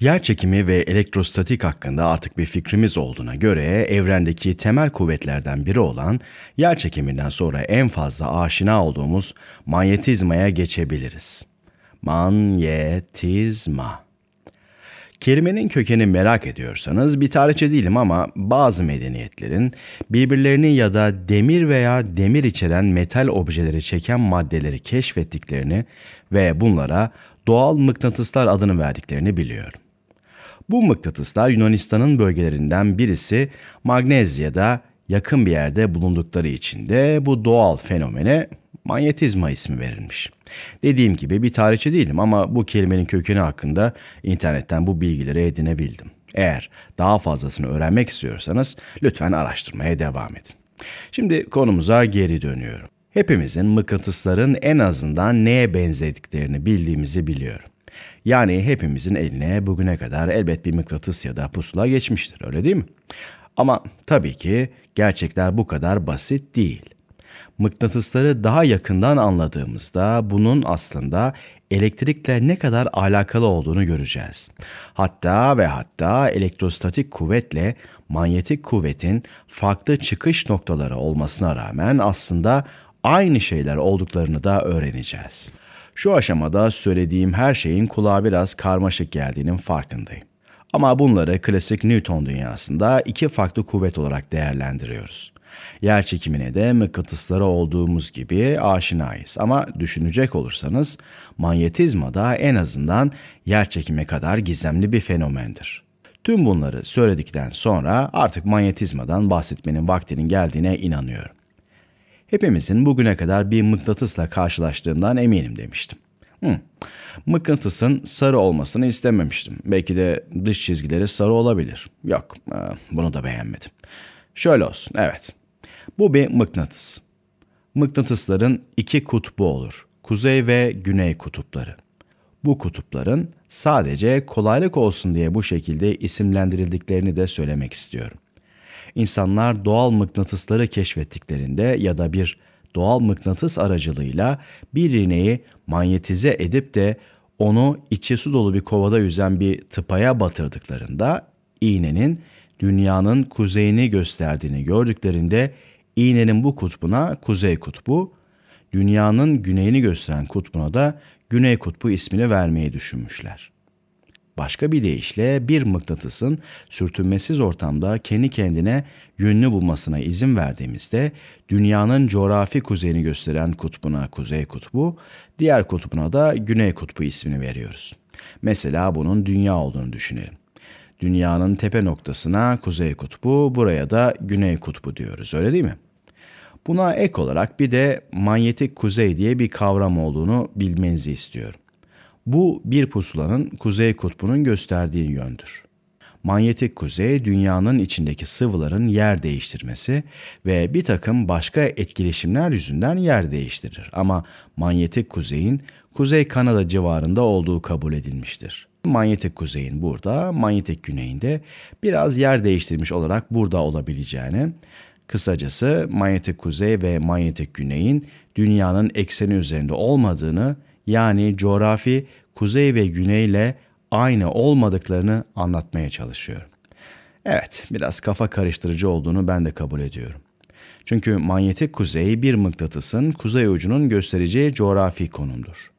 Yer çekimi ve elektrostatik hakkında artık bir fikrimiz olduğuna göre evrendeki temel kuvvetlerden biri olan yer çekiminden sonra en fazla aşina olduğumuz manyetizmaya geçebiliriz. Manyetizma. Kelimenin kökeni merak ediyorsanız bir tarihçi değilim ama bazı medeniyetlerin birbirlerini ya da demir veya demir içeren metal objeleri çeken maddeleri keşfettiklerini ve bunlara doğal mıknatıslar adını verdiklerini biliyorum. Bu mıknatıslar Yunanistan'ın bölgelerinden birisi Magnezya'da yakın bir yerde bulundukları için de bu doğal fenomene manyetizma ismi verilmiş. Dediğim gibi bir tarihçi değilim ama bu kelimenin kökeni hakkında internetten bu bilgileri edinebildim. Eğer daha fazlasını öğrenmek istiyorsanız lütfen araştırmaya devam edin. Şimdi konumuza geri dönüyorum. Hepimizin mıknatısların en azından neye benzediklerini bildiğimizi biliyorum. Yani hepimizin eline bugüne kadar elbet bir mıknatıs ya da pusula geçmiştir öyle değil mi? Ama tabii ki gerçekler bu kadar basit değil. Mıknatısları daha yakından anladığımızda bunun aslında elektrikle ne kadar alakalı olduğunu göreceğiz. Hatta ve hatta elektrostatik kuvvetle manyetik kuvvetin farklı çıkış noktaları olmasına rağmen aslında aynı şeyler olduklarını da öğreneceğiz. Şu aşamada söylediğim her şeyin kulağa biraz karmaşık geldiğinin farkındayım. Ama bunları klasik Newton dünyasında iki farklı kuvvet olarak değerlendiriyoruz. Yer çekimine de mıknatıslara olduğumuz gibi aşinayız ama düşünecek olursanız manyetizma da en azından yer çekime kadar gizemli bir fenomendir. Tüm bunları söyledikten sonra artık manyetizmadan bahsetmenin vaktinin geldiğine inanıyorum hepimizin bugüne kadar bir mıknatısla karşılaştığından eminim demiştim. Hmm. Mıknatısın sarı olmasını istememiştim. Belki de dış çizgileri sarı olabilir. Yok, e, bunu da beğenmedim. Şöyle olsun, evet. Bu bir mıknatıs. Mıknatısların iki kutbu olur. Kuzey ve güney kutupları. Bu kutupların sadece kolaylık olsun diye bu şekilde isimlendirildiklerini de söylemek istiyorum. İnsanlar doğal mıknatısları keşfettiklerinde ya da bir doğal mıknatıs aracılığıyla bir iğneyi manyetize edip de onu içi su dolu bir kovada yüzen bir tıpaya batırdıklarında iğnenin dünyanın kuzeyini gösterdiğini gördüklerinde iğnenin bu kutbuna kuzey kutbu, dünyanın güneyini gösteren kutbuna da güney kutbu ismini vermeyi düşünmüşler. Başka bir deyişle bir mıknatısın sürtünmesiz ortamda kendi kendine yönünü bulmasına izin verdiğimizde dünyanın coğrafi kuzeyini gösteren kutbuna kuzey kutbu, diğer kutbuna da güney kutbu ismini veriyoruz. Mesela bunun dünya olduğunu düşünelim. Dünyanın tepe noktasına kuzey kutbu, buraya da güney kutbu diyoruz öyle değil mi? Buna ek olarak bir de manyetik kuzey diye bir kavram olduğunu bilmenizi istiyorum. Bu bir pusulanın kuzey kutbunun gösterdiği yöndür. Manyetik kuzey dünyanın içindeki sıvıların yer değiştirmesi ve bir takım başka etkileşimler yüzünden yer değiştirir. Ama manyetik kuzeyin Kuzey Kanada civarında olduğu kabul edilmiştir. Manyetik kuzeyin burada, manyetik güneyinde biraz yer değiştirmiş olarak burada olabileceğini, kısacası manyetik kuzey ve manyetik güneyin dünyanın ekseni üzerinde olmadığını yani coğrafi kuzey ve güneyle aynı olmadıklarını anlatmaya çalışıyorum. Evet, biraz kafa karıştırıcı olduğunu ben de kabul ediyorum. Çünkü manyetik kuzey bir mıknatısın kuzey ucunun göstereceği coğrafi konumdur.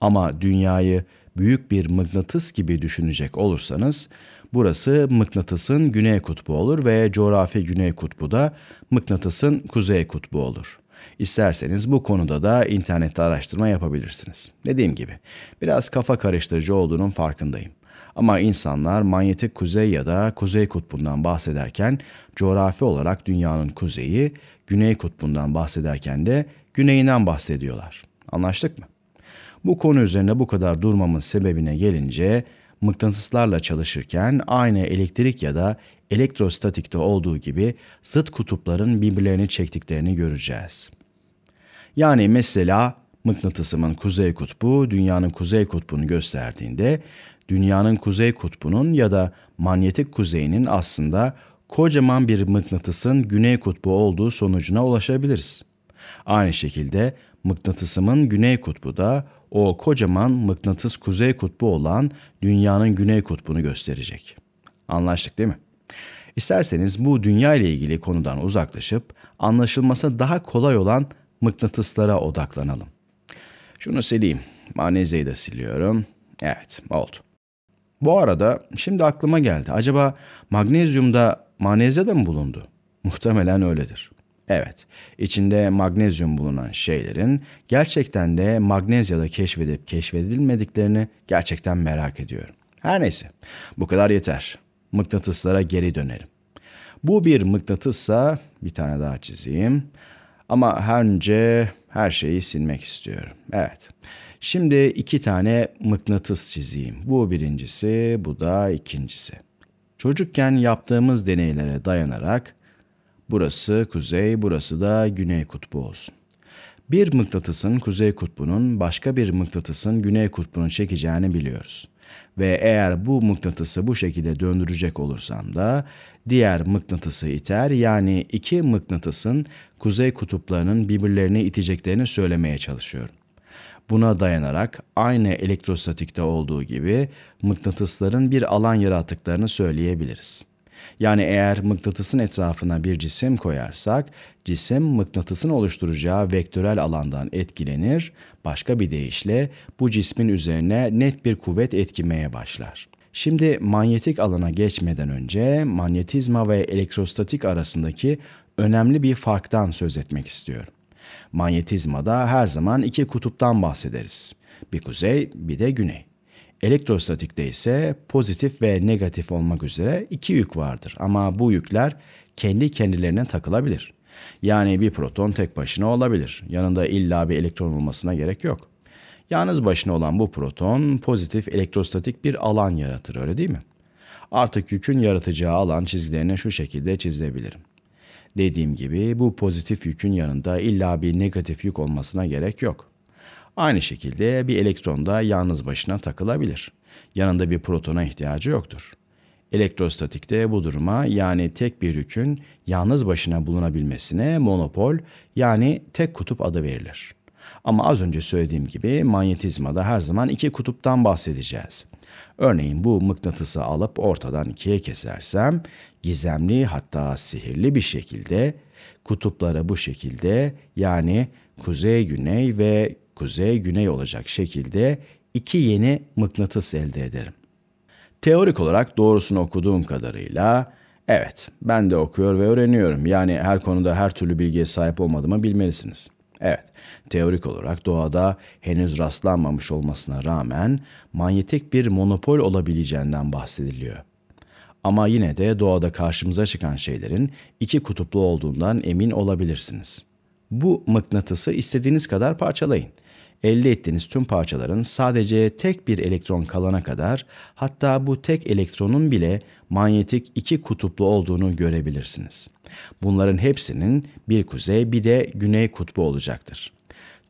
Ama dünyayı büyük bir mıknatıs gibi düşünecek olursanız burası mıknatısın güney kutbu olur ve coğrafi güney kutbu da mıknatısın kuzey kutbu olur. İsterseniz bu konuda da internette araştırma yapabilirsiniz. Dediğim gibi biraz kafa karıştırıcı olduğunun farkındayım. Ama insanlar manyetik kuzey ya da kuzey kutbundan bahsederken coğrafi olarak dünyanın kuzeyi, güney kutbundan bahsederken de güneyinden bahsediyorlar. Anlaştık mı? Bu konu üzerine bu kadar durmamın sebebine gelince mıknatıslarla çalışırken aynı elektrik ya da elektrostatikte olduğu gibi sıt kutupların birbirlerini çektiklerini göreceğiz. Yani mesela mıknatısımın kuzey kutbu dünyanın kuzey kutbunu gösterdiğinde dünyanın kuzey kutbunun ya da manyetik kuzeyinin aslında kocaman bir mıknatısın güney kutbu olduğu sonucuna ulaşabiliriz. Aynı şekilde mıknatısımın güney kutbu da o kocaman mıknatıs kuzey kutbu olan dünyanın güney kutbunu gösterecek. Anlaştık değil mi? İsterseniz bu dünya ile ilgili konudan uzaklaşıp anlaşılması daha kolay olan mıknatıslara odaklanalım. Şunu sileyim. Manezyayı de siliyorum. Evet oldu. Bu arada şimdi aklıma geldi. Acaba magnezyumda manezya da mı bulundu? Muhtemelen öyledir. Evet, içinde magnezyum bulunan şeylerin gerçekten de magnezyada keşfedip keşfedilmediklerini gerçekten merak ediyorum. Her neyse, bu kadar yeter mıknatıslara geri dönelim. Bu bir mıknatıssa bir tane daha çizeyim. Ama önce her şeyi silmek istiyorum. Evet. Şimdi iki tane mıknatıs çizeyim. Bu birincisi, bu da ikincisi. Çocukken yaptığımız deneylere dayanarak burası kuzey, burası da güney kutbu olsun. Bir mıknatısın kuzey kutbunun başka bir mıknatısın güney kutbunu çekeceğini biliyoruz. Ve eğer bu mıknatısı bu şekilde döndürecek olursam da diğer mıknatısı iter. Yani iki mıknatısın kuzey kutuplarının birbirlerini iteceklerini söylemeye çalışıyorum. Buna dayanarak aynı elektrostatikte olduğu gibi mıknatısların bir alan yarattıklarını söyleyebiliriz. Yani eğer mıknatısın etrafına bir cisim koyarsak, cisim mıknatısın oluşturacağı vektörel alandan etkilenir, başka bir deyişle bu cismin üzerine net bir kuvvet etkimeye başlar. Şimdi manyetik alana geçmeden önce manyetizma ve elektrostatik arasındaki önemli bir farktan söz etmek istiyorum. Manyetizmada her zaman iki kutuptan bahsederiz. Bir kuzey, bir de güney. Elektrostatikte ise pozitif ve negatif olmak üzere iki yük vardır ama bu yükler kendi kendilerine takılabilir. Yani bir proton tek başına olabilir. Yanında illa bir elektron olmasına gerek yok. Yalnız başına olan bu proton pozitif elektrostatik bir alan yaratır öyle değil mi? Artık yükün yaratacağı alan çizgilerini şu şekilde çizebilirim. Dediğim gibi bu pozitif yükün yanında illa bir negatif yük olmasına gerek yok. Aynı şekilde bir elektron da yalnız başına takılabilir. Yanında bir protona ihtiyacı yoktur. Elektrostatikte bu duruma yani tek bir yükün yalnız başına bulunabilmesine monopol yani tek kutup adı verilir. Ama az önce söylediğim gibi manyetizmada her zaman iki kutuptan bahsedeceğiz. Örneğin bu mıknatısı alıp ortadan ikiye kesersem gizemli hatta sihirli bir şekilde kutuplara bu şekilde yani kuzey, güney ve kuzey güney olacak şekilde iki yeni mıknatıs elde ederim. Teorik olarak doğrusunu okuduğum kadarıyla evet ben de okuyor ve öğreniyorum. Yani her konuda her türlü bilgiye sahip olmadığımı bilmelisiniz. Evet, teorik olarak doğada henüz rastlanmamış olmasına rağmen manyetik bir monopol olabileceğinden bahsediliyor. Ama yine de doğada karşımıza çıkan şeylerin iki kutuplu olduğundan emin olabilirsiniz. Bu mıknatısı istediğiniz kadar parçalayın elde ettiğiniz tüm parçaların sadece tek bir elektron kalana kadar hatta bu tek elektronun bile manyetik iki kutuplu olduğunu görebilirsiniz. Bunların hepsinin bir kuzey bir de güney kutbu olacaktır.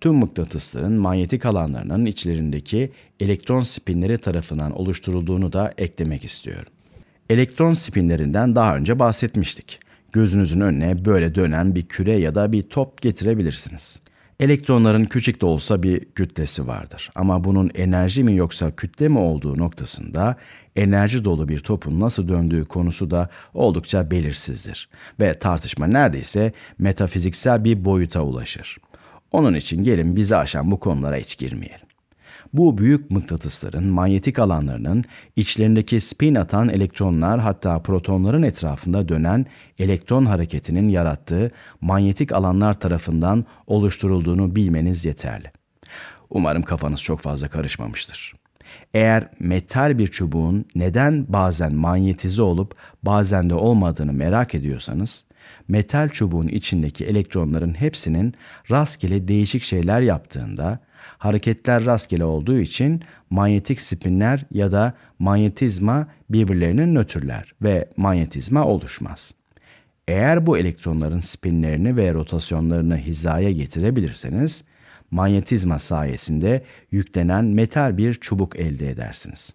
Tüm mıknatısların manyetik alanlarının içlerindeki elektron spinleri tarafından oluşturulduğunu da eklemek istiyorum. Elektron spinlerinden daha önce bahsetmiştik gözünüzün önüne böyle dönen bir küre ya da bir top getirebilirsiniz. Elektronların küçük de olsa bir kütlesi vardır. Ama bunun enerji mi yoksa kütle mi olduğu noktasında enerji dolu bir topun nasıl döndüğü konusu da oldukça belirsizdir ve tartışma neredeyse metafiziksel bir boyuta ulaşır. Onun için gelin bizi aşan bu konulara hiç girmeyelim. Bu büyük mıknatısların manyetik alanlarının içlerindeki spin atan elektronlar hatta protonların etrafında dönen elektron hareketinin yarattığı manyetik alanlar tarafından oluşturulduğunu bilmeniz yeterli. Umarım kafanız çok fazla karışmamıştır. Eğer metal bir çubuğun neden bazen manyetize olup bazen de olmadığını merak ediyorsanız, metal çubuğun içindeki elektronların hepsinin rastgele değişik şeyler yaptığında, hareketler rastgele olduğu için manyetik spinler ya da manyetizma birbirlerini nötrler ve manyetizma oluşmaz. Eğer bu elektronların spinlerini ve rotasyonlarını hizaya getirebilirseniz, manyetizma sayesinde yüklenen metal bir çubuk elde edersiniz.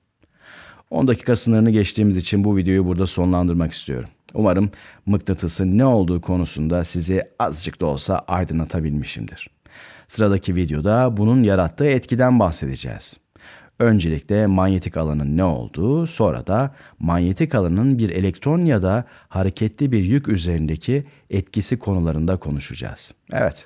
10 dakika sınırını geçtiğimiz için bu videoyu burada sonlandırmak istiyorum. Umarım mıknatısın ne olduğu konusunda sizi azıcık da olsa aydınlatabilmişimdir. Sıradaki videoda bunun yarattığı etkiden bahsedeceğiz. Öncelikle manyetik alanın ne olduğu, sonra da manyetik alanın bir elektron ya da hareketli bir yük üzerindeki etkisi konularında konuşacağız. Evet,